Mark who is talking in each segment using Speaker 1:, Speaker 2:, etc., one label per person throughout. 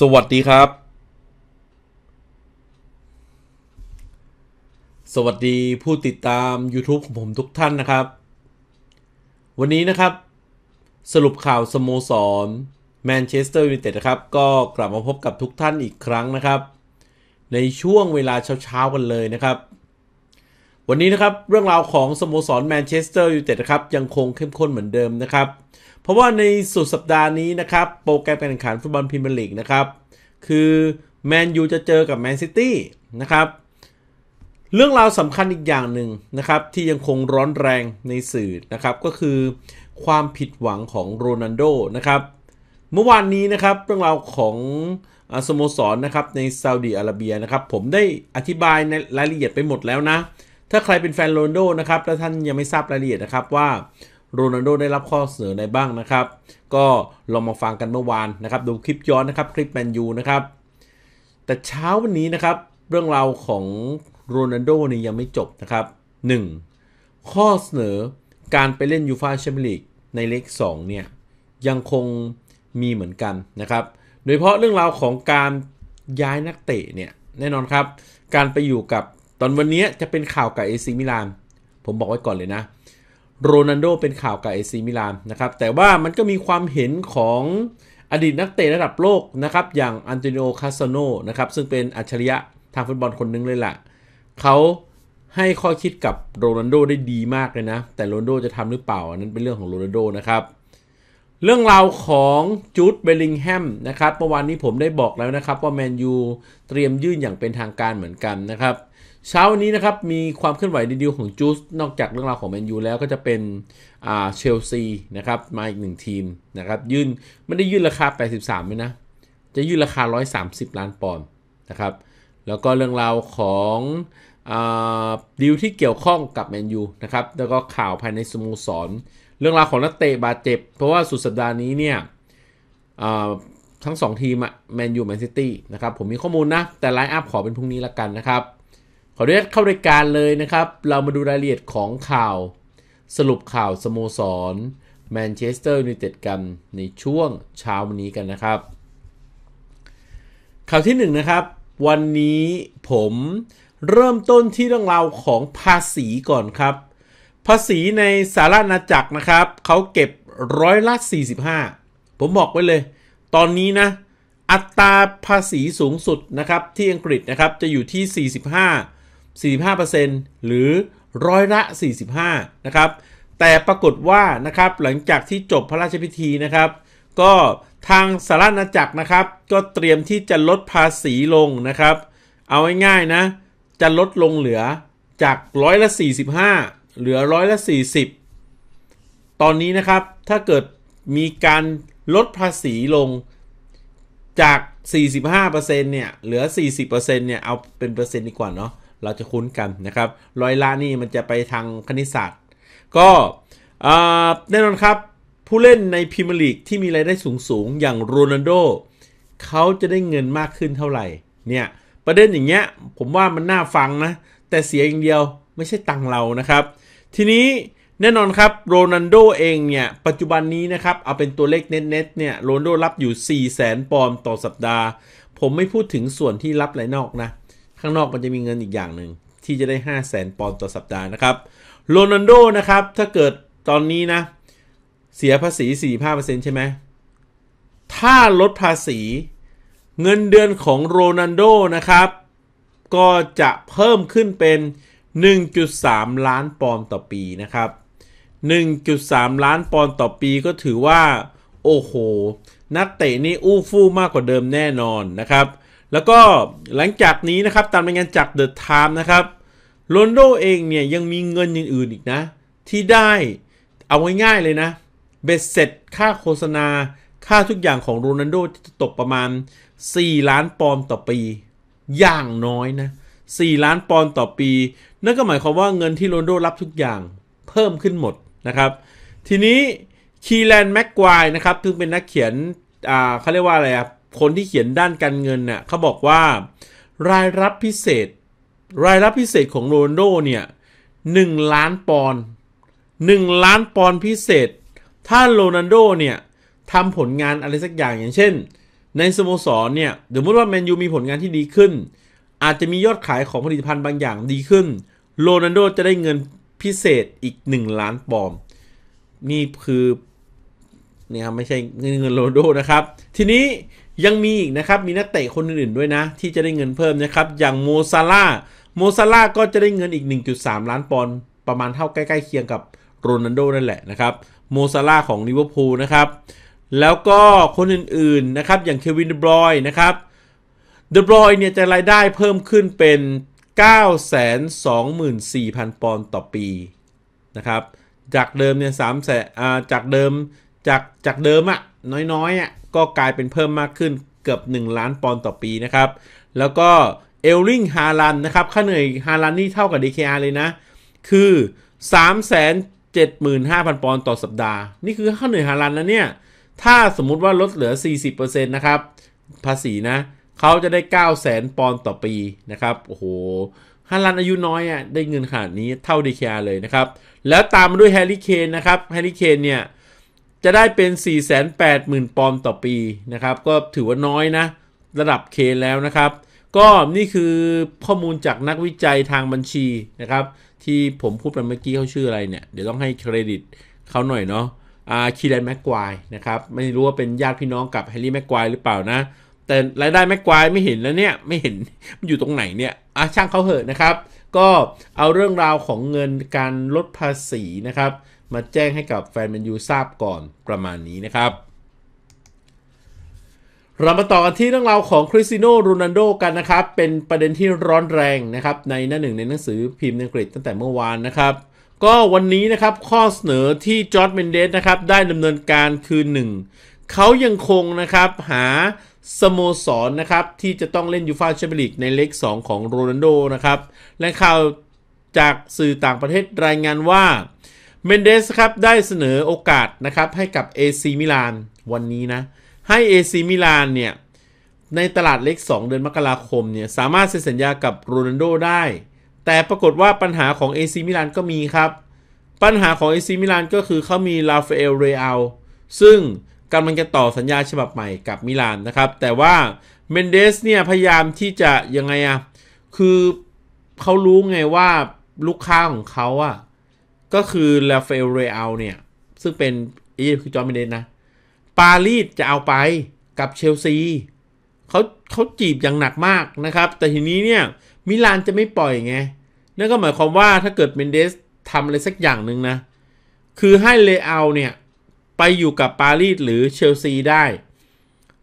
Speaker 1: สวัสดีครับ สวัสดีผู้ติดตาม YouTube ของผมทุกท่านนะครับ วันนี้นะครับ สรุปข่าวสโมสร แมนเชสเตอร์ยูไนเต็ดนะครับก็กลับมาพบกับทุกท่านอีกครั้งนะครับ ในช่วงเวลาเช้าๆกันเลยนะครับ วันนี้นะครับเรื่องราวของสโมสรแมนเชสเตอร์ยูไนเต็ดนะครับ ยังคงเข้มข้นเหมือนเดิมนะครับเพราะว่าในสุดสัปดาห์นี้นะครับ โปรแกรมการแข่งขันฟุตบอลพรีเมียร์ลีกนะครับคือแมนยูจะเจอกับแมนซิตี้นะครับ เรื่องราวสำคัญอีกอย่างหนึ่งนะครับที่ยังคงร้อนแรงในสื่อนะครับก็คือความผิดหวังของโรนัลโดนะครับ เมื่อวานนี้นะครับเรื่องราวของสโมสรนนะครับในซาอุดีอาระเบียนะครับผมได้อธิบายในรายละเอียดไปหมดแล้วนะ ถ้าใครเป็นแฟนโรนัลโดนะครับและท่านยังไม่ทราบรายละเอียดนะครับว่าโรนัลโดได้รับข้อเสนอในบ้างนะครับ ก็ลองมาฟังกันเมื่อวานนะครับ ดูคลิปย้อนนะครับคลิปแมนยูนะครับแต่เช้าวันนี้นะครับเรื่องราวของโรนัลโดนี่ยังไม่จบนะครับ 1. ข้อเสนอการไปเล่นยูฟาแชมเปี้ยนลีกในเลก2 เนี่ย ยังคงมีเหมือนกัน นะครับ โดยเฉพาะเรื่องราวของการย้ายนักเตะเนี่ยแน่นอนครับ การไปอยู่กับตอนวันนี้จะเป็นข่าวกับเอซิมิลานผมบอกไว้ก่อนเลยนะโรนันโดเป็นข่าวกับเอซีมิลานนะครับ แต่ว่ามันก็มีความเห็นของอดีตนักเตะระดับโลกนะครับอย่างอันโตนิโอคาสโนนะครับ ซึ่งเป็นอัจฉริยะ ทางฟุตบอลคนนึงเลยละ่ะเขาให้ข้อคิดกับโรนันโดได้ดีมากเลยนะ แต่โรนันโดจะทำหรือเปล่าอันนั้นเป็นเรื่องของโรนันโดนะครับ เรื่องราวของจูดเบลลิงแฮมนะครับเมื่อวานนี้ผมได้บอกแล้วนะครับว่าแมนยูเตรียมยื่นอย่างเป็นทางการเหมือนกันนะครับเช้าวันนี้นะครับมีความเคลื่อนไหวดีๆของจูสนอกจากเรื่องราวของแมนยูแล้วก็จะเป็นเชลซีนะครับมาอีกหนึ่งทีมนะครับยื่นไม่ได้ยื่นราคา83ไลมนะจะยื่นราคา 130 ล้านปอนด์นะครับ แล้วก็เรื่องราวของดีลที่เกี่ยวข้องกับแมนยูนะครับแล้วก็ข่าวภายในสโมสร เรื่องราวของนักเตะบาดเจ็บเพราะว่าสุดสัปดาห์นี้เนี่ยทั้ง 2 ทีมอะแมนยูแมนซิตี้นะครับผมมีข้อมูลนะแต่ไลน์อัพขอเป็นพรุ่งนี้ละกันนะครับขออนุญาตเข้ารายการเลยนะครับ เรามาดูรายละเอียดของข่าว สรุปข่าวสโมสรแมนเชสเตอร์ยูไนเต็ดกันในช่วงเช้าวันนี้กันนะครับ ข่าวที่1นนะครับ วันนี้ผมเริ่มต้นที่เรื่องราวของภาษีก่อนครับ ภาษีในสาราณาจักรนะครับ เขาเก็บร้อยละ45 ผมบอกไว้เลย ตอนนี้นะ อัตราภาษีสูงสุดนะครับที่อังกฤษนะครับจะอยู่ที่ 45 45%หรือร้อยละ 45 นะครับ แต่ปรากฏว่านะครับหลังจากที่จบพระราชพิธีนะครับ ก็ทางสารณจักรนะครับก็เตรียมที่จะลดภาษีลงนะครับ เอาง่ายๆนะ จะลดลงเหลือจากร้อยละ 45 เหลือร้อยละ 40 ตอนนี้นะครับ ถ้าเกิดมีการลดภาษีลงจาก 45%เนี่ย เหลือ 40%เนี่ย เอาเป็นเปอร์เซ็นต์ดีกว่าเนาะเราจะคุ้นกันนะครับร้อยละนี่มันจะไปทางคณิตศาสตร์ ก็แน่นอนครับ ผู้เล่นในพรีเมียร์ลีกที่มีรายได้สูงๆ อย่างโรนัลโดเขาจะได้เงินมากขึ้นเท่าไหร่เนี่ยประเด็นอย่างเงี้ยผมว่ามันน่าฟังนะ แต่เสียอย่างเดียวไม่ใช่ตังเรานะครับ ทีนี้แน่นอนครับโรนัลโดเองเนี่ยปัจจุบันนี้นะครับ เอาเป็นตัวเลข เน็ตๆเนี่ยโรนัลโดรับอยู่ 4 0 0 0 0 0ปอนด์ต่อสัปดาห์ ผมไม่พูดถึงส่วนที่รับรายนอกนะข้างนอกมันจะมีเงินอีกอย่างหนึ่ง ที่จะได้ 5 0 0แสนปอนต์ต่อสัปดาห์นะครับ โรนัลโดนะครับถ้าเกิดตอนนี้นะ เสียภาษี 45%ใช่ไหมถ้าลดภาษีเงินเดือนของโรนัลโดนะครับ ก็จะเพิ่มขึ้นเป็น 1.3 ล้านปอนด์ต่อปีนะครับ 1.3 ล้านปอนด์ต่อปีก็ถือว่า โอ้โห นักเตะนี่อู้ฟู่มากกว่าเดิมแน่นอนนะครับแล้วก็หลังจากนี้นะครับตามรายงานจากเดอะไทม์นะครับโรนโดเองเนี่ยยังมีเงินอื่นๆอีกนะ ที่ได้เอาง่ายๆเลยนะ เบ็ดเสร็จ ค่าโฆษณา ค่าทุกอย่างของโรนัลโดจะตกประมาณ 4 ล้านปอนด์ต่อปี อย่างน้อยนะ 4 ล้านปอนด์ต่อปี นั่นก็หมายความว่าเงินที่โรนโดรับทุกอย่างเพิ่มขึ้นหมดนะครับ ทีนี้คีแลนแม็กควายนะครับซึ่งเป็นนักเขียนอ่าเขาเรียกว่าอะไรอะคนที่เขียนด้านการเงินเนี่ยเขาบอกว่า รายรับพิเศษ รายรับพิเศษของโรนโดเนี่ยหนึ่งล้านปอนด์หนึ่งล้านปอนด์พิเศษ ถ้าโรนันโดเนี่ยทำผลงานอะไรสักอย่างอย่างเช่นในสโมสรเนี่ยสมมติว่าแมนยูมีผลงานที่ดีขึ้น อาจจะมียอดขายของผลิตภัณฑ์บางอย่างดีขึ้นโรนันโดจะได้เงินพิเศษอีก 1 ล้านปอนด์นี่คือเนี่ยไม่ใช่เงินโรนัลโดนะครับทีนี้ยังมีอีกนะครับ มีนักเตะคนอื่นๆด้วยนะที่จะได้เงินเพิ่มนะครับ อย่างโมซาลา โมซาลา ก็จะได้เงินอีก 1.3 ล้านปอนด์ ประมาณเท่าใกล้ ๆ เคียงกับโรนัลโดนั่นแหละนะครับ โมซาลาของลิเวอร์พูลนะครับ แล้วก็คนอื่น ๆ นะครับ อย่างเควินเดบรอยนะครับ เดบรอยเนี่ยจะรายได้เพิ่มขึ้นเป็น 924,000ปอนด์ต่อปี นะครับ จากเดิมเนี่ย3แสนจากเดิมจากจากเดิมอะน้อยๆอะก็กลายเป็นเพิ่มมากขึ้นเกือบ 1 ล้านปอนด์ต่อปีนะครับ แล้วก็เอลลิงฮาลันนะครับค่าเหนื่อยฮาลันนี่เท่ากับ DKR เลยนะ คือ 375,000ปอนด์ต่อสัปดาห์ นี่คือค่าเหนื่อยฮาลันนะเนี่ย ถ้าสมมุติว่าลดเหลือ 40%นะครับภาษีนะเขาจะได้ 9 0 0 0 0ปอนด์ต่อปีนะครับ โอ้โห ฮาลันอายุน้อยอะ่ะได้เงินขนาดนี้เท่าดคร์เลยนะครับ แล้วตามมาด้วยแฮร์รี่เคนนะครับ แฮร์รี่เคนเนี่ยจะได้เป็น 480,000 ปอนด์ต่อปีนะครับ ก็ถือว่าน้อยนะ ระดับเคแล้วนะครับ ก็นี่คือข้อมูลจากนักวิจัยทางบัญชีนะครับ ที่ผมพูดไปเมื่อกี้เขาชื่ออะไรเนี่ย เดี๋ยวต้องให้เครดิตเขาหน่อยเนาะอาคีแลนแม็กควายนะครับ ไม่รู้ว่าเป็นญาติพี่น้องกับแฮร์รี่แม็กควายหรือเปล่านะ แต่รายได้แม็กควายไม่เห็นแล้วเนี่ย ไม่เห็น มันอยู่ตรงไหนเนี่ย อ่ะช่างเขาเหอะนะครับ ก็เอาเรื่องราวของเงินการลดภาษีนะครับมาแจ้งให้กับแฟนแมนยูทราบก่อนประมาณนี้นะครับ เรามาต่อกันที่เรื่องราวของคริสติโนโรนันโดกันนะครับ เป็นประเด็นที่ร้อนแรงนะครับ ในหน้าหนึ่งในหนังสือพิมพ์อังกฤษตั้งแต่เมื่อวานนะครับ ก็วันนี้นะครับข้อเสนอที่จอร์ดเมนเดสนะครับ ได้ดำเนินการคือ 1เขายังคงนะครับหา สโมสรนนะครับ ที่จะต้องเล่นยูฟาแชมเปี้ยนลีกในเล็ก2ของโรนันโดนะครับ และข่าวจากสื่อต่างประเทศรายงานว่าเมนเดสครับ ได้เสนอโอกาสนะครับ ให้กับ AC มิลานวันนี้นะ ให้ AC มิลานเนี่ย ในตลาดเล็ก 2 เดือนมกราคมเนี่ย สามารถเซ็นสัญญากับโรนัลโดได้ แต่ปรากฏว่าปัญหาของ AC มิลานก็มีครับ ปัญหาของ AC มิลานก็คือเขามีลาฟเอลเรอัลซึ่งกำลังจะต่อสัญญาฉบับใหม่กับมิลานนะครับ แต่ว่าเมนเดสเนี่ย พยายามที่จะยังไงอะคือเขารู้ไงว่าลูกค้าของเขาอะก็คือลาเฟลเรอัลเนี่ย ซึ่งเป็นอีคือจอร์มเดนนะปารีสจะเอาไปกับเชลซีเขาเขาจีบอย่างหนักมากนะครับ แต่ทีนี้เนี่ยมิลานจะไม่ปล่อยไงนั่นก็หมายความว่าถ้าเกิดเมนเดสทำอะไรสักอย่างหนึ่งนะ คือให้เลอาเนี่ย ไปอยู่กับปารีสหรือเชลซีได้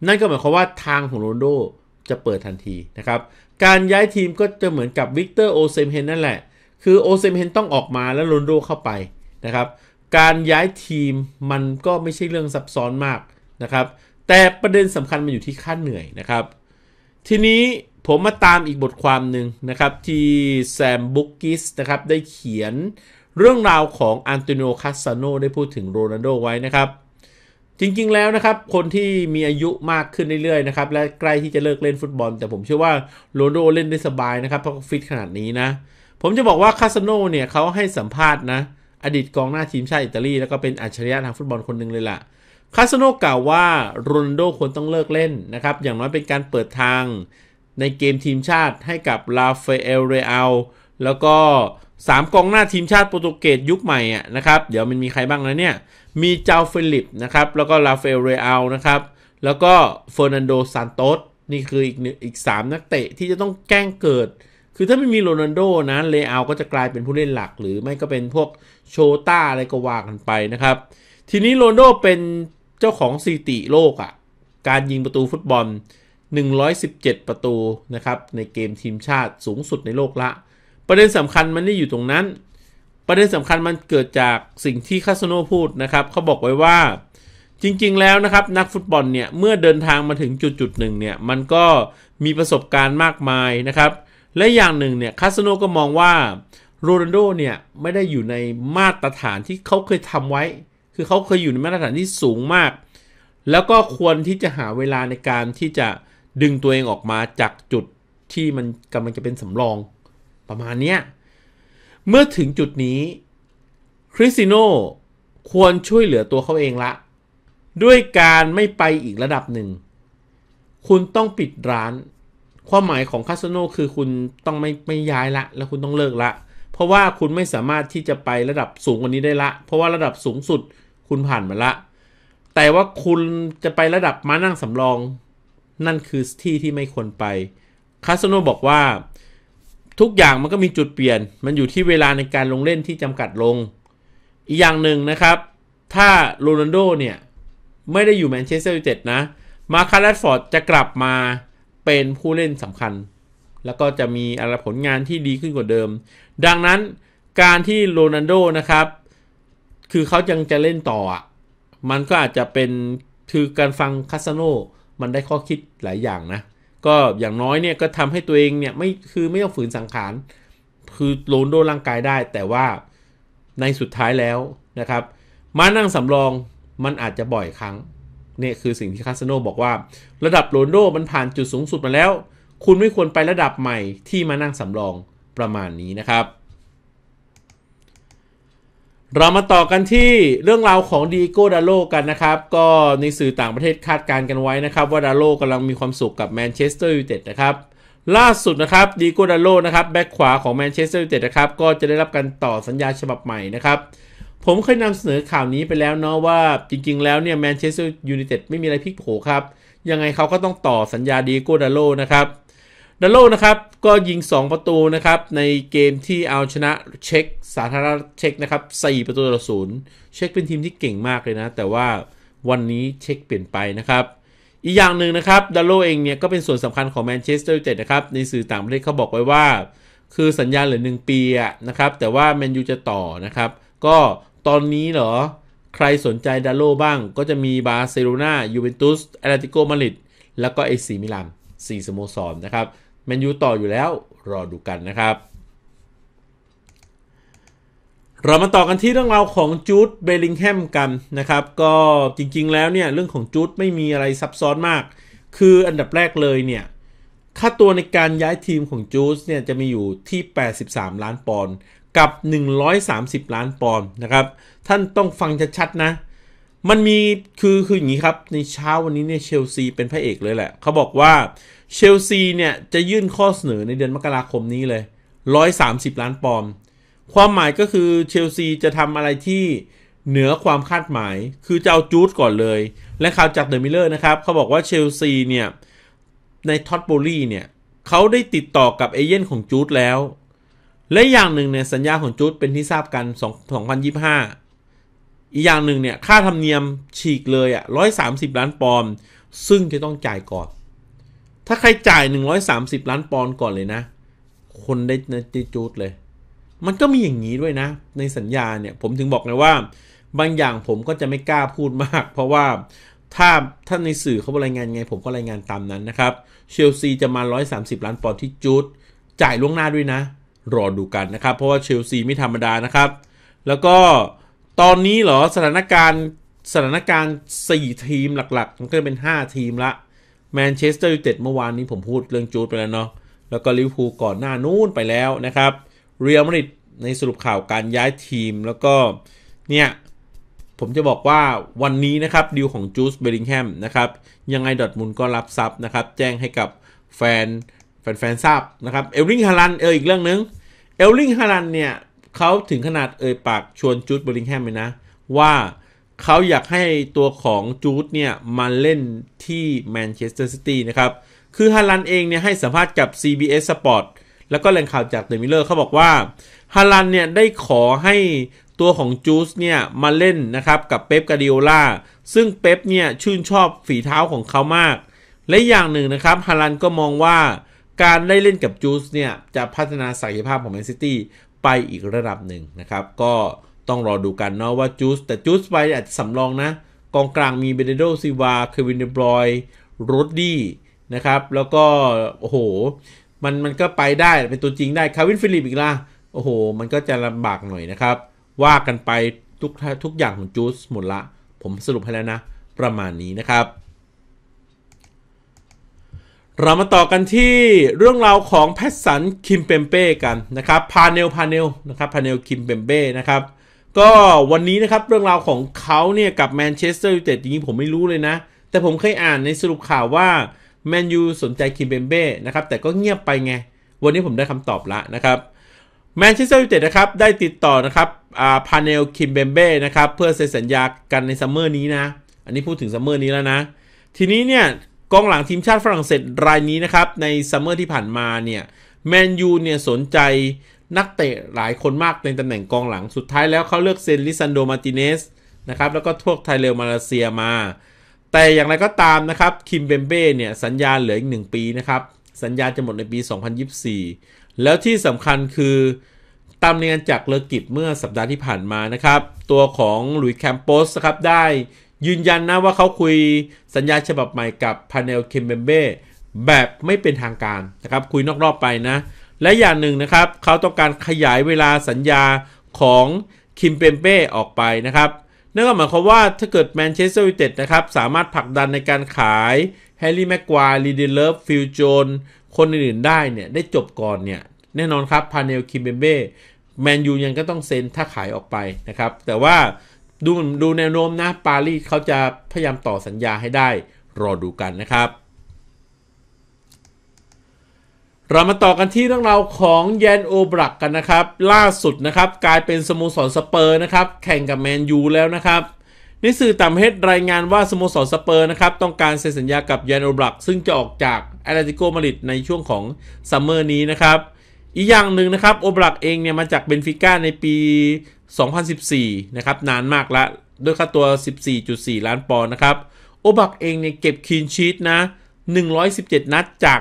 Speaker 1: นั่นก็หมายความว่าทางของโรนโดจะเปิดทันทีนะครับ การย้ายทีมก็จะเหมือนกับวิกเตอร์โอเซมเฮนนั่นแหละคือโอเซมเฮนต้องออกมาแล้วโรนโดเข้าไปนะครับ การย้ายทีมมันก็ไม่ใช่เรื่องซับซ้อนมากนะครับ แต่ประเด็นสำคัญมันอยู่ที่ค่าเหนื่อยนะครับ ทีนี้ผมมาตามอีกบทความหนึ่งนะครับที่แซมบุกกิสนะครับ ได้เขียนเรื่องราวของอันโตนิโอคาสาโนได้พูดถึงโรนัลโดไว้นะครับ จริงๆแล้วนะครับคนที่มีอายุมากขึ้นเรื่อยๆนะครับ และใกล้ที่จะเลิกเล่นฟุตบอลแต่ผมเชื่อว่าโรนัลโดเล่นได้สบายนะครับเพราะฟิตขนาดนี้นะผมจะบอกว่าคาสโนเนี่ยเขาให้สัมภาษณ์นะ อดีตกองหน้าทีมชาติอิตาลี แล้วก็เป็นอัจฉริยะทางฟุตบอลคนหนึ่งเลยล่ะคาสโนกล่าวว่าโรนโดควรต้องเลิกเล่นนะครับ อย่างน้อยเป็นการเปิดทางในเกมทีมชาติให้กับลาเฟเอลเรอัลแล้วก็ 3 กองหน้าทีมชาติโปรตุเกสยุคใหม่นะครับ เดี๋ยวมันมีใครบ้างนะเนี่ย มีเจ้าฟิลิปนะครับแล้วก็ลาเฟเอลเรอัลนะครับแล้วก็เฟอร์นันโดซานโตสนี่คืออีกอีก3นักเตะที่จะต้องแกล้งเกิดคือถ้าไม่มีโรนัลโดนะเลอาก็จะกลายเป็นผู้เล่นหลัก หรือไม่ก็เป็นพวกโชต้าอะไรก็ว่ากันไปนะครับ ทีนี้โรนัลโดเป็นเจ้าของสถิติโลกอะ่ะ การยิงประตูฟุตบอล 117 ประตูนะครับ ในเกมทีมชาติสูงสุดในโลกละ ประเด็นสำคัญมันไม่อยู่ตรงนั้น ประเด็นสำคัญมันเกิดจากสิ่งที่คาสโนพูดนะครับเขาบอกไว้ว่าจริงๆแล้วนะครับนักฟุตบอลเนี่ยเมื่อเดินทางมาถึงจุดจุดหนึ่งเนี่ยมันก็มีประสบการณ์มากมายนะครับและอย่างหนึ่งเนี่ยคาสโนก็มองว่าโรนัลโดเนี่ย ไม่ได้อยู่ในมาตรฐานที่เขาเคยทำไว้ คือเขาเคยอยู่ในมาตรฐานที่สูงมาก แล้วก็ควรที่จะหาเวลาในการที่จะดึงตัวเองออกมาจากจุดที่มันกำลังจะเป็นสำรองประมาณนี้เมื่อถึงจุดนี้คริสติโนควรช่วยเหลือตัวเขาเองละ ด้วยการไม่ไปอีกระดับหนึ่ง คุณต้องปิดร้านความหมายของคาสโนคือคุณต้องไม่ไม่ย้ายละ แล้วคุณต้องเลิกละ เพราะว่าคุณไม่สามารถที่จะไประดับสูงกว่านี้ได้ละ เพราะว่าระดับสูงสุดคุณผ่านมาละ แต่ว่าคุณจะไประดับมานั่งสำรอง นั่นคือที่ที่ไม่ควรไปคาสโนบอกว่าทุกอย่างมันก็มีจุดเปลี่ยน มันอยู่ที่เวลาในการลงเล่นที่จำกัดลง อีกอย่างหนึ่งนะครับ ถ้าโรนัลโดเนี่ยไม่ได้อยู่แมนเชสเตอร์ยูไนเต็ดนะมาคาร์ลฟอร์ดจะกลับมาเป็นผู้เล่นสำคัญ แล้วก็จะมีอะไรผลงานที่ดีขึ้นกว่าเดิม ดังนั้นการที่โรนัลโดนะครับ คือเขายังจะเล่นต่ออมันก็อาจจะเป็น คือการฟังคาสโนมันได้ข้อคิดหลายอย่างนะ ก็อย่างน้อยเนี่ย ก็ทำให้ตัวเองเนี่ยไม่คือไม่ต้องฝืนสังขาร คือโลนโดร่างกายได้ แต่ว่าในสุดท้ายแล้วนะครับ มานั่งสำรอง มันอาจจะบ่อยครั้งเนี่ยคือสิ่งที่คาสโนบอกว่าระดับโรนโดมันผ่านจุดสูงสุดมาแล้ว คุณไม่ควรไประดับใหม่ที่มานั่งสำรองประมาณนี้นะครับ เรามาต่อกันที่เรื่องราวของดีโก้ดาโลกันนะครับ ก็ในสื่อต่างประเทศคาดการณ์กันไว้นะครับ ว่าดาโลกำลังมีความสุขกับแมนเชสเตอร์ยูไนเต็ดนะครับล่าสุดนะครับดีโก้ดาโลนะครับแบ็กขวาของแมนเชสเตอร์ยูไนเต็ดนะครับก็จะได้รับการต่อสัญญาฉบับใหม่นะครับผมเคยนำเสนอข่าวนี้ไปแล้วเนาะว่าจริงๆ แล้วเนี่ยแมนเชสเตอร์ยูไนเต็ดไม่มีอะไรพลิกโผครับ ยังไงเขาก็ต้องต่อสัญญาดีโก้ดาโลนะครับ ดาโลนะครับก็ยิง 2 ประตูนะครับ ในเกมที่เอาชนะเช็กสาธารณเช็กนะครับ4ประตูต่อศูนย์เช็กเป็นทีมที่เก่งมากเลยนะ แต่ว่าวันนี้เช็กเปลี่ยนไปนะครับ อีกอย่างหนึ่งนะครับดาโลเองเนี่ยก็เป็นส่วนสำคัญของแมนเชสเตอร์ยูไนเต็ดนะครับในสื่อต่างประเทศเขาบอกไว้ว่า คือสัญญาเหลือ1ปีนะครับแต่ว่าแมนยูจะต่อนะครับ ก็ตอนนี้เหรอ ใครสนใจดาโลบ้าง ก็จะมีบาร์เซโลนายูเวนตุสแอตเลติโกมาริดแล้วก็เอซีมิลานสี่สโมสรนนะครับแมนยูต่ออยู่แล้วรอดูกันนะครับ เรามาต่อกันที่เรื่องราวของจูดเบลิงแฮมกันนะครับ ก็จริงๆแล้วเนี่ยเรื่องของจูดไม่มีอะไรซับซ้อนมาก คืออันดับแรกเลยเนี่ย ค่าตัวในการย้ายทีมของจูดเนี่ยจะมีอยู่ที่ 83 ล้านปอนด์กับ 130 ล้านปอนด์นะครับ ท่านต้องฟังชัดๆ นะ มันมีคือ คือ อย่างนี้ครับ ในเช้าวันนี้เนี่ย เชลซี เป็นพระเอกเลยแหละ เขาบอกว่า เชลซี เนี่ย จะยื่นข้อเสนอในเดือนมกราคมนี้เลย 130 ล้านปอนด์ความหมายก็คือ เชลซี จะทำอะไรที่เหนือความคาดหมาย คือจะเอาจูดก่อนเลย และข่าวจากเดอะมิเลอร์นะครับ เขาบอกว่า เชลซี เนี่ย ในท็อตโบลีเนี่ยเขาได้ติดต่อกับเอเย่นของจูดแล้วและอย่างหนึ่งเนี่ยสัญญาของจูดเป็นที่ทราบกัน2 2025อีกอย่างหนึ่งเนี่ยค่าธรรมเนียมฉีกเลยอะ่ะ130 ล้านปอนด์ซึ่งจะต้องจ่ายก่อน ถ้าใครจ่าย 130 ล้านปอนด์ก่อนเลยนะ คนได้ในจูดเลย มันก็มีอย่างนี้ด้วยนะ ในสัญญาเนี่ยผมถึงบอกเลยว่า บางอย่างผมก็จะไม่กล้าพูดมาก เพราะว่าถ้าถ้าในสื่อเขารายงานไงผมก็รายงานตามนั้นนะครับเชลซีจะมา 130ล้านปอนด์ที่จูดจ่ายล่วงหน้าด้วยนะรอดูกันนะครับ เพราะว่าเชลซีไม่ธรรมดานะครับ แล้วก็ตอนนี้เหรอสถานการณ์ สถานการณ์ 4 ทีมหลักๆ มันก็จะเป็น 5 ทีมละแมนเชสเตอร์ยูไนเต็ดเมื่อวานนี้ผมพูดเรื่องจูดไปแล้วเนาะแล้วก็ลิเวอร์พูลก่อนหน้านู้นไปแล้วนะครับเรียลมาดริดในสรุปข่าวการย้ายทีมแล้วก็ เนี่ย ผมจะบอกว่าวันนี้นะครับดีลของจูสเบลิงแฮมนะครับยังไงดอทมุลก็รับซับนะครับแจ้งให้กับแฟนแฟนๆ ทราบนะครับเอลลิงฮารันเอออีกเรื่องนึงเอลลิงฮารันเนี่ยเขาถึงขนาดเอ่ยปาก ชวนจูดบริงแฮมเลยนะว่าเขาอยากให้ตัวของจูดเนี่ยมาเล่นที่แมนเชสเตอร์ซิตี้นะครับ คือฮารันเองเนี่ยให้สัมภาษณ์กับ CBS Sport แล้วก็แหล่งข่าวจากเดอะมิเลอร์เขาบอกว่าฮารันเนี่ยได้ขอให้ตัวของจูสเนี่ยมาเล่นนะครับ กับเป๊ปกาดิโอลาซึ่งเป๊ปเนี่ยชื่นชอบ ฝีเท้าของเขามาก และอย่างหนึ่งนะครับฮารันก็มองว่าการได้เล่นกับจูสเนี่ย จะพัฒนาศักยภาพของแมนซิตี้ไปอีกระดับหนึ่งนะครับ ก็ต้องรอดูกันเนาะว่าจูสแต่จูสไปอาจจะสำรองนะกองกลางมีเบเดโดซิวาเควินเดบรอยโรดดี้นะครับ แล้วก็โอ้โห มันมันก็ไปได้เป็นตัวจริงได้คาวินฟิลิปอีกล่ะ โอ้โห มันก็จะลำบากหน่อยนะครับ ว่ากันไปทุกทุกอย่างของจูสหมดละ ผมสรุปให้แล้วนะ ประมาณนี้นะครับเรามาต่อกันที่เรื่องราวของแพทสันคิมเปมเป้กันนะครับพาเนลพาเนลนะครับพาเนลคิมเปมเป้นะครับก็วันนี้นะครับเรื่องราวของเขาเนี่ยกับแมนเชสเตอร์ยูไนเต็ดจริงๆผมไม่รู้เลยนะ แต่ผมเคยอ่านในสรุปข่าวว่าแมนยูสนใจคิมเปมเป้นะครับแต่ก็เงียบไปไง วันนี้ผมได้คำตอบละนะครับแมนเชสเตอร์ยูไนเต็ดนะครับได้ติดต่อนะครับพาเนลคิมเบมเบ้นะครับเพื่อเซ็นสัญญากันในซัมเมอร์นี้นะ อันนี้พูดถึงซัมเมอร์นี้แล้วนะทีนี้เนี่ยกองหลังทีมชาติฝรั่งเศสรายนี้นะครับ ในซัมเมอร์ที่ผ่านมาเนี่ย แมนยูเนี่ยสนใจนักเตะหลายคนมากในตำแหน่งกองหลังสุดท้ายแล้วเขาเลือกเซนลิซันโดมาติเนสนะครับ แล้วก็พวกไทเลมาเลเซียมา แต่อย่างไรก็ตามนะครับคิมเบมเบ้เนี่ย สัญญาเหลืออีก1 ปีนะครับ สัญญาจะหมดในปี 2024 แล้วที่สำคัญคือตามเนียนจากเลอกิบเมื่อสัปดาห์ที่ผ่านมานะครับตัวของหลุยส์แคมโปสครับได้ยืนยันนะว่าเขาคุยสัญญาฉบับใหม่กับพาเนลเคมเบเบ้แบบไม่เป็นทางการนะครับคุยนอกรอบไปนะ และอย่างหนึ่งนะครับเขาต้องการขยายเวลาสัญญาของคิมเปมเป้ออกไปนะครับ นั่นก็หมายความว่าถ้าเกิดแมนเชสเตอร์ยูไนเต็ดนะครับ สามารถผลักดันในการขายแฮร์รี่แม็กควายีเดเลฟฟิลจจน คนอื่นๆได้เนี่ยได้จบก่อนเนี่ยแน่นอนครับพาเนลคิมเบเบ้แมนยูยังก็ต้องเซ็นถ้าขายออกไปนะครับแต่ว่าดูดูแนวโน้มนะปารีสเขาจะพยายามต่อสัญญาให้ได้รอดูกันนะครับ เรามาต่อกันที่เรื่องราวของเยนโอบรักกันนะครับ ล่าสุดนะครับกลายเป็นสโมสรสเปอร์นะครับ แข่งกับแมนยูแล้วนะครับในสื่อต่าเฮดรายงานว่าสโมสรสเปอร์นะครับ ต้องการเซ็นสัญญากับเยนโอบรัก ซึ่งจะออกจากแอตเลติโกมาริดในช่วงของซัมเมอร์นี้นะครับ อีกอย่างหนึ่งนะครับโอบรักเองเนี่ยมาจากเบนฟิก้า ในปี2014 นะครับ นานมากละด้วยค่าตัว 14.4 ล้านปอนด์นะครับโอบักเองเนี่ย เก็บคีนชีตนะ 117 นัดจาก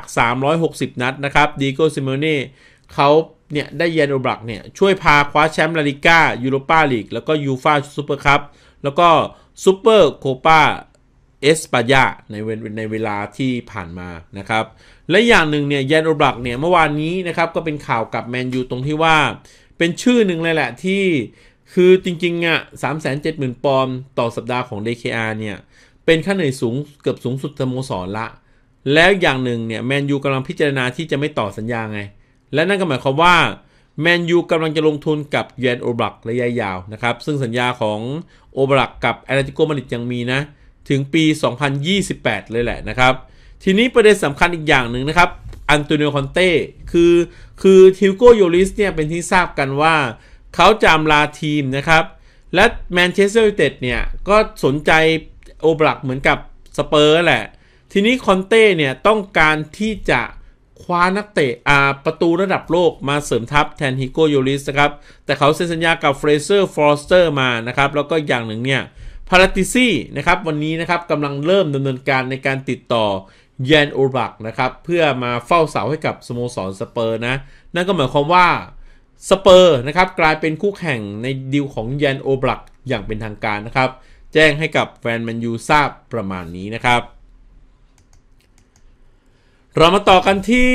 Speaker 1: 360 นัดนะครับดีโกซิโมเน่เขาเนี่ย ได้เยนโอบักเนี่ย ช่วยพาคว้าแชมป์ลาลิก้ายูโรปาลีกแล้วก็ยูฟาซูเปอร์คัพแล้วก็ซูเปอร์โคปาเอสปายาในเวในเวลาที่ผ่านมานะครับ และอย่างหนึ่งเนี่ยเยนโอบักเนี่ยเมื่อวานนี้นะครับก็เป็นข่าวกับแมนยูตรงที่ว่าเป็นชื่อหนึ่งเลยแหละที่คือจริงๆ อ่ะสามแสนเจ็ดหมื่นปอนด์ต่อสัปดาห์ของ DKR เนี่ย เป็นค่าเหนื่อยสูงเกือบสูงสุดสโมสรละ แล้วอย่างหนึ่งเนี่ยแมนยูกำลังพิจารณาที่จะไม่ต่อสัญญาไง และนั่นก็หมายความว่า แมนยูกำลังจะลงทุนกับเยนโอบลักระยะยาวนะครับ ซึ่งสัญญาของโอบลักกับแอตเลติโกมาดริดยังมีนะถึงปี 2028 เลยแหละนะครับ ทีนี้ประเด็นสำคัญอีกอย่างหนึ่งนะครับันโตนิโอคอนเต้คือคือทิวโกโยลิสเนี่ยเป็นที่ทราบกันว่า เขาจะอำลาทีมนะครับ และแมนเชสเตอร์ยูไนเต็ดเนี่ยก็สนใจโอบลักเหมือนกับสเปอร์แหละทีนี้คอนเต้เนี่ยต้องการที่จะคว้านักเตะอาประตูระดับโลกมาเสริมทัพแทนฮิโกโยลิสนะครับ แต่เขาเซ็นสัญญากับเฟรเซอร์ฟอสเตอร์มานะครับแล้วก็อย่างหนึ่งเนี่ยพาราติซี่นะครับวันนี้นะครับกำลังเริ่มดำเนินการในการติดต่อเยนโอบักนะครับเพื่อมาเฝ้าเสาให้กับสโมสรสเปอร์นะนั่นก็หมายความว่าสเปอร์นะครับกลายเป็นคู่แข่งในดิวของเยนโอบักอย่างเป็นทางการนะครับแจ้งให้กับแฟนแมนยูทราบประมาณนี้นะครับ เรามาต่อกันที่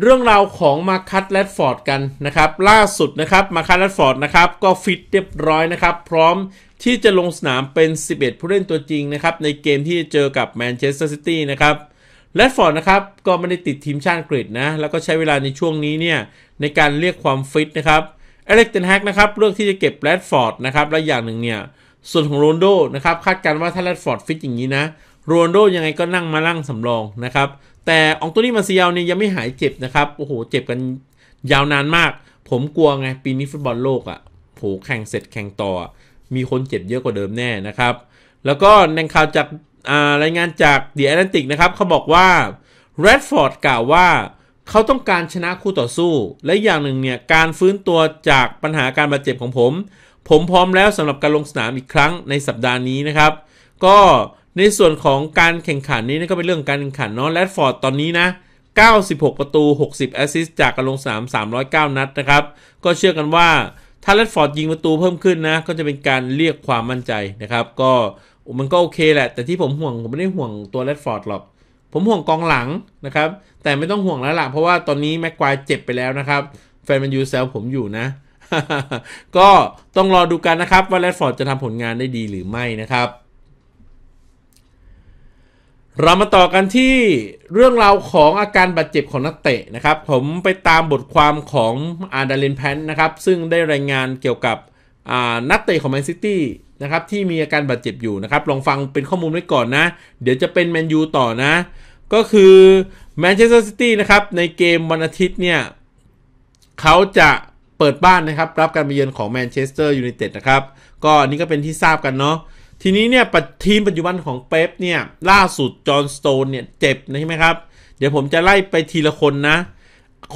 Speaker 1: เรื่องราวของมาคัตแรดฟอร์ดกันนะครับ ล่าสุดนะครับมาคัตแรดฟอร์ดนะครับ ก็ฟิตเรียบร้อยนะครับ พร้อมที่จะลงสนามเป็น 11 ผู้เล่นตัวจริงนะครับในเกมที่จะเจอกับแมนเชสเตอร์ซิตี้นะครับแรดฟอร์ดนะครับก็ไม่ได้ติดทีมชาติอังกฤษนะแล้วก็ใช้เวลาในช่วงนี้เนี่ยในการเรียกความฟิตนะครับเอเล็กเทนแฮกนะครับเลือกที่จะเก็บแรดฟอร์ดนะครับและอย่างหนึ่งเนี่ยส่วนของโรนโดนะครับคาดการว่าถ้าแรดฟอร์ดฟิตอย่างนี้นะโรนโดยังไงก็นั่งมาลั่งสำรองนะครับแต่องตัวนี้มาเซียลเนี่ยยังไม่หายเจ็บนะครับโอ้โหเจ็บกันยาวนานมาก ผมกลัวไงปีนี้ฟุตบอลโลกอะ่ะโหแข่งเสร็จแข่งต่อ มีคนเจ็บเยอะกว่าเดิมแน่นะครับแล้วก็ในข่าวจากรายงานจาก The Atlantic นะครับเขาบอกว่า Redford กล่าวว่าเขาต้องการชนะคู่ต่อสู้ และอย่างหนึ่งเนี่ยการฟื้นตัวจากปัญหาการบาดเจ็บของผม ผมพร้อมแล้วสำหรับการลงสนามอีกครั้งในสัปดาห์นี้นะครับ ก็ในส่วนของการแข่งขันนี้นะก็เป็นเรื่องการแข่งขันเนาะแรดฟอร์ดตอนนี้นะ 96 ประตู 60 แอสซิสต์จากการลงสนาม309นัดนะครับ ก็เชื่อกันว่าถ้าแรดฟอร์ดยิงประตูเพิ่มขึ้นนะก็จะเป็นการเรียกความมั่นใจนะครับ ก็มันก็โอเคแหละ แต่ที่ผมห่วงผมไม่ได้ห่วงตัวเลดฟอร์ดหรอก ผมห่วงกองหลังนะครับ แต่ไม่ต้องห่วงแล้วล่ะเพราะว่าตอนนี้แม็กควายเจ็บไปแล้วนะครับแฟนมันยูเซลผมอยู่นะ ก็ต้องรอดูกันนะครับว่าเลดฟอร์ดจะทำผลงานได้ดีหรือไม่นะครับ เรามาต่อกันที่เรื่องราวของอาการบาดเจ็บของนักเตะนะครับ ผมไปตามบทความของอาดาลินแพนนะครับซึ่งได้รายงานเกี่ยวกับนักเตะของแมนซิตี้นะครับที่มีอาการบาดเจ็บอยู่นะครับ ลองฟังเป็นข้อมูลไว้ก่อนนะ เดี๋ยวจะเป็นแมนยูต่อนะ ก็คือแมนเชสเตอร์ซิตี้นะครับ ในเกมวันอาทิตย์เนี่ยเขาจะเปิดบ้านนะครับ รับการมาเยือนของแมนเชสเตอร์ยูไนเต็ดนะครับ ก็อันนี้ก็เป็นที่ทราบกันเนาะทีนี้เนี่ยทีมปัจจุบันของเป๊ปเนี่ย ล่าสุดจอห์นสโตนเนี่ยเจ็บนะใช่ไหมครับ เดี๋ยวผมจะไล่ไปทีละคนนะ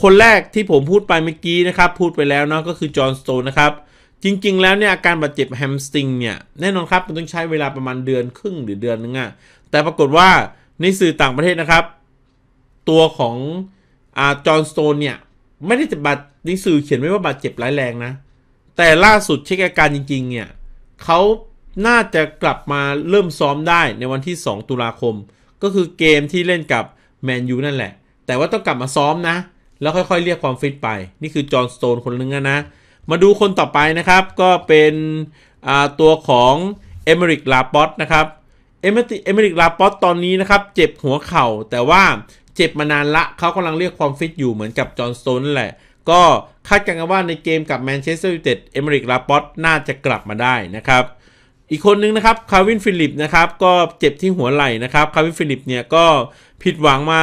Speaker 1: คนแรกที่ผมพูดไปเมื่อกี้นะครับพูดไปแล้วเนาะก็คือจอห์นสโตนนะครับจริง ๆ แล้วเนี่ยอาการบาดเจ็บแฮมสติงเนี่ย แน่นอนครับมันต้องใช้เวลาประมาณเดือนครึ่งหรือเดือนนึงอะแต่ปรากฏว่าในสื่อต่างประเทศนะครับ ตัวของอาจอห์นสโตนเนี่ย ไม่ได้จะบาดในสื่อเขียนไว้ว่าบาดเจ็บร้ายแรงนะ แต่ล่าสุดเช็คอาการจริงๆเนี่ยเขาน่าจะกลับมาเริ่มซ้อมได้ในวันที่ 2 ตุลาคม ก็คือเกมที่เล่นกับแมนยูนั่นแหละ แต่ว่าต้องกลับมาซ้อมนะ แล้วค่อยๆเรียกความฟิตไปนี่คือจอห์นสโตนคนนึงนะมาดูคนต่อไปนะครับก็เป็นตัวของเอเมริกลาปอตนะครับเอเมริกลาปอตตอนนี้นะครับเจ็บหัวเข่า แต่ว่าเจ็บมานานละเขากำลังเรียกความฟิตอยู่เหมือนกับจอห์นสโตนแหละ ก็คาดกันว่าในเกมกับแมนเชสเตอร์ยูไนเต็ดเอเมริกลาปอตน่าจะกลับมาได้นะครับ อีกคนนึงนะครับคาวินฟิลิปนะครับก็เจ็บที่หัวไหล่นะครับคาวินฟิลิปเนี่ยก็ผิดหวังมา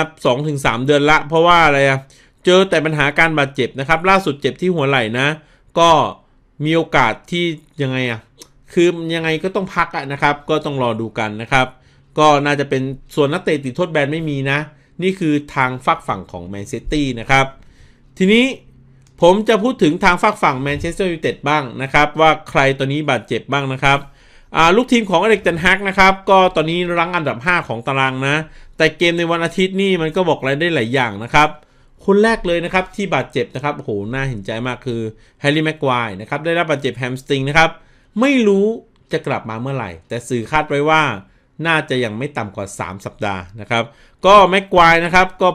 Speaker 1: 2-3 เดือนละเพราะว่าอะไรอะเจอแต่ปัญหาการบาดเจ็บนะครับล่าสุดเจ็บที่หัวไหล่นะก็มีโอกาสที่ยังไงอ่ะคือยังไงก็ต้องพักอะนะครับ ก็ต้องรอดูกันนะครับ ก็น่าจะเป็นส่วนนักเตะติดโทษแบนไม่มีนะ นี่คือทางฝักฝั่งของแมนเชสเตอร์นะครับ ทีนี้ผมจะพูดถึงทางฝักฝั่งแมนเชสเตอร์ยูไนเต็ดบ้างนะครับ ว่าใครตอนนี้บาดเจ็บบ้างนะครับลูกทีมของอเล็กเันฮักนะครับก็ตอนนี้รั้งอันดับ 5 ของตารางนะ แต่เกมในวันอาทิตย์นี่มันก็บอกอะไรได้หลายอย่างนะครับคนแรกเลยนะครับที่บาดเจ็บนะครับโหน่าเห็นใจมากคือแฮร์รี่แม็กควายนะครับได้รับบาดเจ็บแฮมสติงนะครับไม่รู้จะกลับมาเมื่อไหร่ แต่สื่อคาดไว้ว่าน่าจะยังไม่ต่ำกว่า 3 สัปดาห์นะครับก็แม็กควายนะครับก็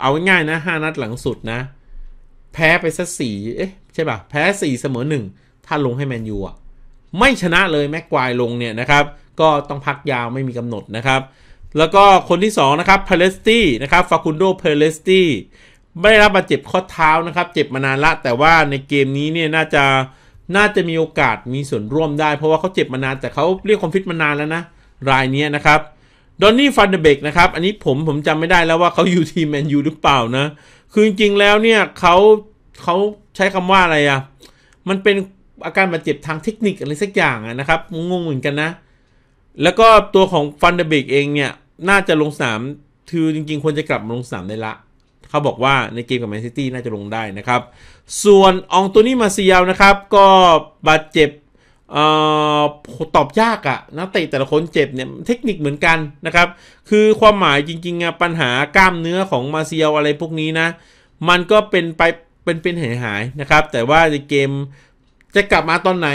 Speaker 1: เอาง่ายๆนะ5นัดหลังสุดนะแพ้ไปสักสี่เอ๊ะใช่ป่ะแพ้4เสมอ 1 ถ้าลงให้แมนยูอ่ะ ไม่ชนะเลยแม็กควายลงเนี่ยนะครับก็ต้องพักยาวไม่มีกำหนดนะครับ แล้วก็คนที่2นะครับเพลสตี้นะครับฟาคุนโดเพลสตี้ไม่ได้รับบาดเจ็บข้อเท้านะครับ เจ็บมานานละ แต่ว่าในเกมนี้เนี่ยน่าจะน่าจะมีโอกาสมีส่วนร่วมได้ เพราะว่าเขาเจ็บมานาน แต่เขาเรียกความฟิตมานานแล้วนะ รายนี้นะครับ ดอนนี่ฟันเดเบกนะครับ อันนี้ผมผมจำไม่ได้แล้วว่าเขาอยู่ทีมแมนยูหรือเปล่านะ คือจริงๆแล้วเนี่ยเขาเขาใช้คำว่าอะไรอะ่ะ มันเป็นอาการบาดเจ็บทางเทคนิคอะไรสักอย่างนะครับ งงเหมือนกันนะ แล้วก็ตัวของฟันเดเบกเองเนี่ยน่าจะลงสามคือจริงๆ ควรจะกลับลงสามได้ละเขาบอกว่าในเกมกับแมนซิตี้น่าจะลงได้นะครับ ส่วนองตัวนี้มาเซียวนะครับ ก็บาดเจ็บออตอบยากอะนักเตะแต่ละคนเจ็บเนี่ยเทคนิคเหมือนกันนะครับ คือความหมายจริงๆอะปัญหากล้ามเนื้อของมาเซียวอะไรพวกนี้นะ มันก็เป็นไปเป็นเป็นหายหายนะครับ แต่ว่าในเกมจะกลับมาตอนไหน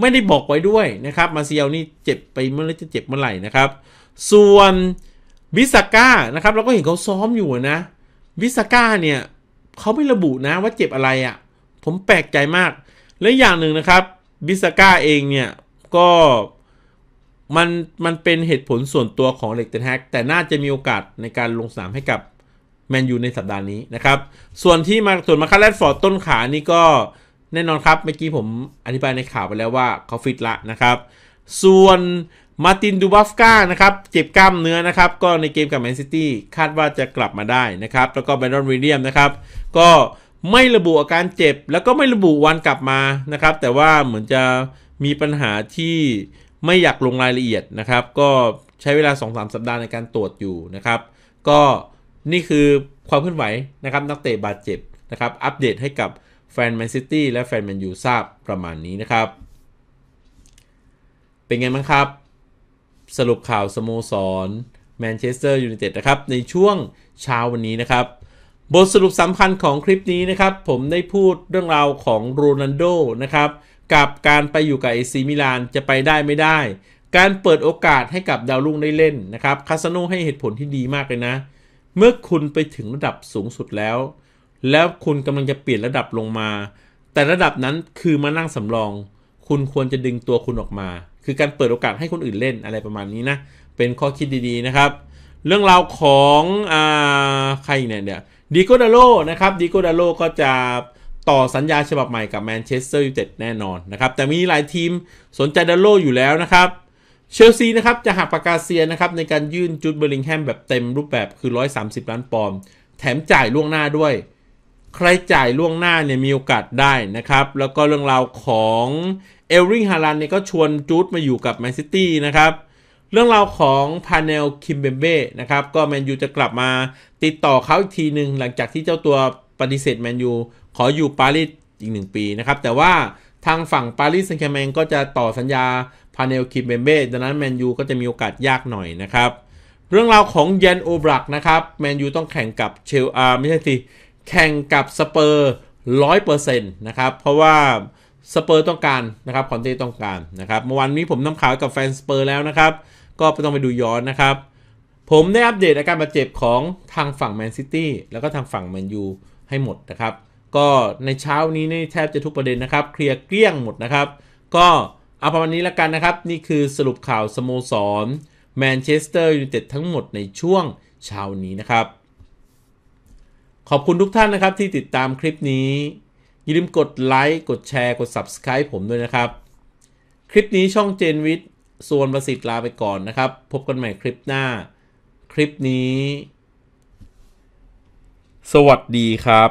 Speaker 1: ไม่ได้บอกไว้ด้วยนะครับมาเซียวนี่เจ็บไปเมื่อไรจะเจ็บเมื่อไหร่นะครับส่วนบิสก้านะครับเราก็เห็นเขาซ้อมอยู่นะวิสก้าเนี่ยเขาไม่ระบุนะว่าเจ็บอะไรอะ่ะผมแปลกใจมาก และอย่างหนึ่งนะครับบิสก้าเองเนี่ยก็มันมันเป็นเหตุผลส่วนตัวของเล็กเตนแฮกแต่น่าจะมีโอกาสในการลงสนามให้กับแมนยูในสัปดาห์นี้นะครับ ส่วนที่มาส่วนมาคาแรดฟอร์ดต้นขานี่ก็แน่นอนครับเมื่อกี้ผมอธิบายในข่าวไปแล้วว่าเขาฟิตละนะครับ ส่วนมาตินดูบอฟกานะครับ เจ็บกล้ามเนื้อนะครับ ก็ในเกมกับแมนซิตี้คาดว่าจะกลับมาได้นะครับ แล้วก็แบรอนวิลเลียม นะครับ ก็ไม่ระบุอาการเจ็บ แล้วก็ไม่ระบุวันกลับมานะครับ แต่ว่าเหมือนจะมีปัญหาที่ไม่อยากลงรายละเอียดนะครับ ก็ใช้เวลา 2-3 สัปดาห์ในการตรวจอยู่นะครับ ก็นี่คือความเคลื่อนไหวนะครับ นักเตะบาดเจ็บนะครับ อัปเดตให้กับแฟนแมนซิตี้และแฟนแมนยูทราบประมาณนี้นะครับ เป็นไงบ้างครับสรุปข่าวสโมสรแมนเชสเตอร์ยูไนเต็ดนะครับ ในช่วงเช้าวันนี้นะครับ บทสรุปสำคัญของคลิปนี้นะครับ ผมได้พูดเรื่องราวของโรนัลโดนะครับ กับการไปอยู่กับเอซีมิลานจะไปได้ไม่ได้ การเปิดโอกาสให้กับดาวรุ่งได้เล่นนะครับคาสโนให้เหตุผลที่ดีมากเลยนะ เมื่อคุณไปถึงระดับสูงสุดแล้ว แล้วคุณกำลังจะเปลี่ยนระดับลงมา แต่ระดับนั้นคือมานั่งสำรอง คุณควรจะดึงตัวคุณออกมาคือการเปิดโอกาสให้คนอื่นเล่นอะไรประมาณนี้นะ เป็นข้อคิดดีๆนะครับ เรื่องราวของอ่าใครเนี่ยเนี่ยดิโกดาโลนะครับดิโกดาโลก็จะต่อสัญญาฉบับใหม่กับแมนเชสเตอร์ยูไนเต็ดแน่นอนนะครับ แต่มีหลายทีมสนใจดาโลอยู่แล้วนะครับ เชลซีนะครับ จะหักปากกาเซียนะครับ ในการยื่นจุดเบอร์ลิงแฮมแบบเต็มรูปแบบคือ 130 ล้านปอนด์แถมจ่ายล่วงหน้าด้วยใครจ่ายล่วงหน้าเนี่ยมีโอกาสได้นะครับแล้วก็เรื่องราวของเอลริงฮารันเนี่ยก็ชวนจูดมาอยู่กับแมนซิตี้นะครับเรื่องราวของพาเนลคิมเบเบ้นะครับก็แมนยูจะกลับมาติดต่อเขาอีกทีหนึ่งหลังจากที่เจ้าตัวปฏิเสธแมนยูขออยู่ปารีสอีกหนึ่งปีนะครับแต่ว่าทางฝั่งปารีสแซงต์แชร์แมงก็จะต่อสัญญาพาเนลคิมเบเบ้ดังนั้นแมนยูก็จะมีโอกาสยากหน่อยนะครับ เรื่องราวของเยนโอบรักนะครับแมนยูต้องแข่งกับเชลอาไม่ใช่สิแข่งกับสเปอร์ร้อยเปอร์เซ็นต์นะครับเพราะว่าสเปอร์ต้องการนะครับคอนเต้ต้องการนะครับเมื่อวันนี้ผมนำข่าวกับแฟนสเปอร์แล้วนะครับ ก็ไต้องไปดูย้อนนะครับ ผมได้อัปเดตอาการบาดเจ็บของทางฝั่งแมนซิตี้แล้วก็ทางฝั่งแมนยูให้หมดนะครับ ก็ในเช้านี้นี่แทบจะทุกประเด็นนะครับ เคลียร์เกลี้ยงหมดนะครับ ก็เอาประมาณนี้แล้วกันนะครับ นี่คือสรุปข่าวสโมสรแมนเชสเตอร์ยูไนเต็ดทั้งหมดในช่วงเช้านี้นะครับขอบคุณทุกท่านนะครับที่ติดตามคลิปนี้อย่าลืมกดไลค์กดแชร์กด Subscribe ผมด้วยนะครับ คลิปนี้ช่องเจนวิทย์ส่วนประสิทธิ์ลาไปก่อนนะครับ พบกันใหม่คลิปหน้า คลิปนี้ สวัสดีครับ